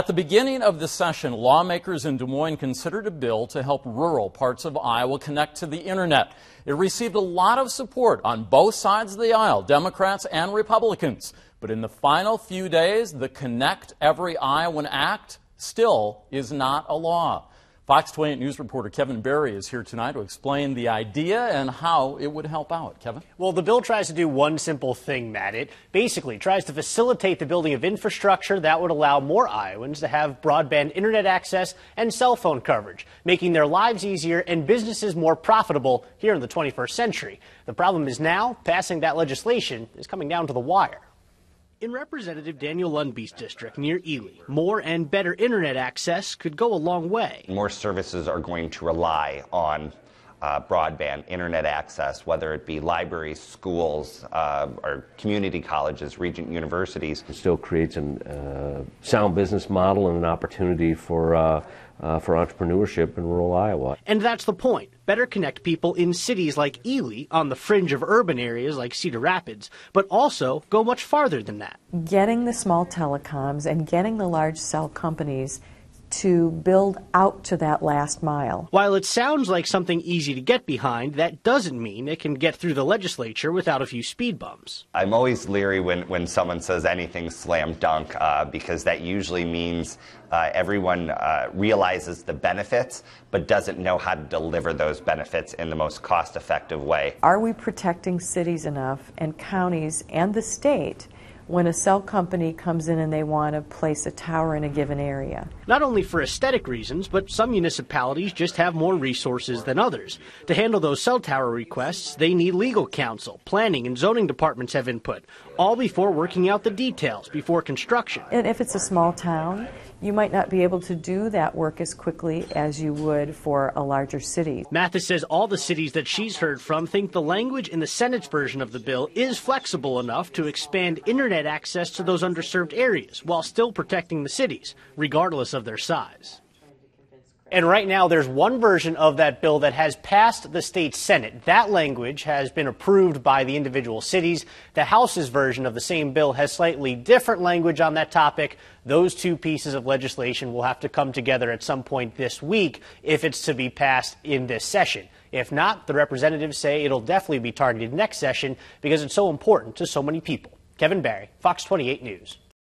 At the beginning of the session, lawmakers in Des Moines considered a bill to help rural parts of Iowa connect to the internet. It received a lot of support on both sides of the aisle, Democrats and Republicans. But in the final few days, the Connect Every Iowan Act still is not a law. Fox 28 News reporter Kevin Barry is here tonight to explain the idea and how it would help out. Kevin? Well, the bill tries to do one simple thing, Matt. It basically tries to facilitate the building of infrastructure that would allow more Iowans to have broadband internet access and cell phone coverage, making their lives easier and businesses more profitable here in the 21st century. The problem is now passing that legislation is coming down to the wire. In Representative Daniel Lundby's district near Ely, more and better internet access could go a long way. More services are going to rely on uh, broadband, internet access, whether it be libraries, schools, uh, or community colleges, regent universities. It still creates a uh, sound business model and an opportunity for. Uh, uh, for entrepreneurship in rural Iowa. And that's the point. Better connect people in cities like Ely, on the fringe of urban areas like Cedar Rapids, but also go much farther than that. Getting the small telecoms and getting the large cell companies to build out to that last mile. While it sounds like something easy to get behind, that doesn't mean it can get through the legislature without a few speed bumps. I'm always leery when, when someone says anything slam dunk uh, because that usually means uh, everyone uh, realizes the benefits but doesn't know how to deliver those benefits in the most cost effective way. Are we protecting cities enough and counties and the state? when a cell company comes in and they want to place a tower in a given area. Not only for aesthetic reasons, but some municipalities just have more resources than others. To handle those cell tower requests, they need legal counsel, planning, and zoning departments have input, all before working out the details before construction. And if it's a small town, you might not be able to do that work as quickly as you would for a larger city. Mathis says all the cities that she's heard from think the language in the Senate's version of the bill is flexible enough to expand internet access to those underserved areas while still protecting the cities, regardless of their size. And right now, there's one version of that bill that has passed the state Senate. That language has been approved by the individual cities. The House's version of the same bill has slightly different language on that topic. Those two pieces of legislation will have to come together at some point this week if it's to be passed in this session. If not, the representatives say it'll definitely be targeted next session because it's so important to so many people. Kevin Barry, Fox 28 News.